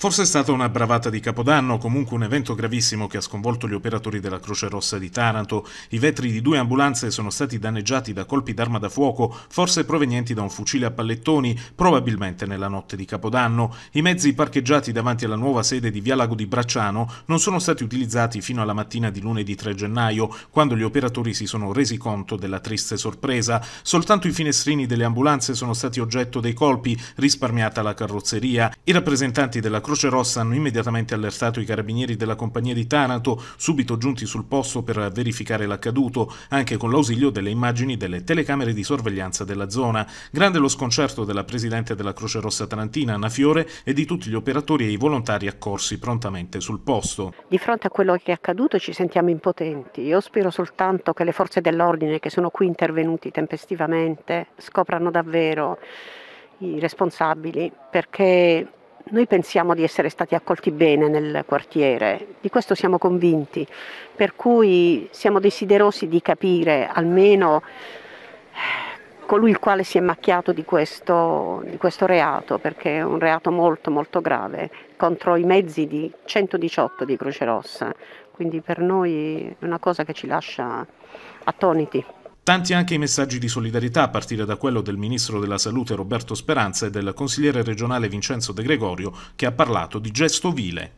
Forse è stata una bravata di Capodanno comunque un evento gravissimo che ha sconvolto gli operatori della Croce Rossa di Taranto. I vetri di due ambulanze sono stati danneggiati da colpi d'arma da fuoco, forse provenienti da un fucile a pallettoni, probabilmente nella notte di Capodanno. I mezzi parcheggiati davanti alla nuova sede di Via Lago di Bracciano non sono stati utilizzati fino alla mattina di lunedì 3 gennaio, quando gli operatori si sono resi conto della triste sorpresa. Soltanto i finestrini delle ambulanze sono stati oggetto dei colpi, risparmiata la carrozzeria. I rappresentanti della Croce Rossa hanno immediatamente allertato i carabinieri della compagnia di Tanato, subito giunti sul posto per verificare l'accaduto, anche con l'ausilio delle immagini delle telecamere di sorveglianza della zona. Grande lo sconcerto della presidente della Croce Rossa Tarantina, Anna Fiore, e di tutti gli operatori e i volontari accorsi prontamente sul posto. Di fronte a quello che è accaduto ci sentiamo impotenti. Io spero soltanto che le forze dell'ordine che sono qui intervenuti tempestivamente scoprano davvero i responsabili perché noi pensiamo di essere stati accolti bene nel quartiere, di questo siamo convinti, per cui siamo desiderosi di capire almeno eh, colui il quale si è macchiato di questo, di questo reato, perché è un reato molto molto grave, contro i mezzi di 118 di Croce Rossa, quindi per noi è una cosa che ci lascia attoniti. Tanti anche i messaggi di solidarietà, a partire da quello del ministro della Salute Roberto Speranza e del consigliere regionale Vincenzo De Gregorio, che ha parlato di gesto vile.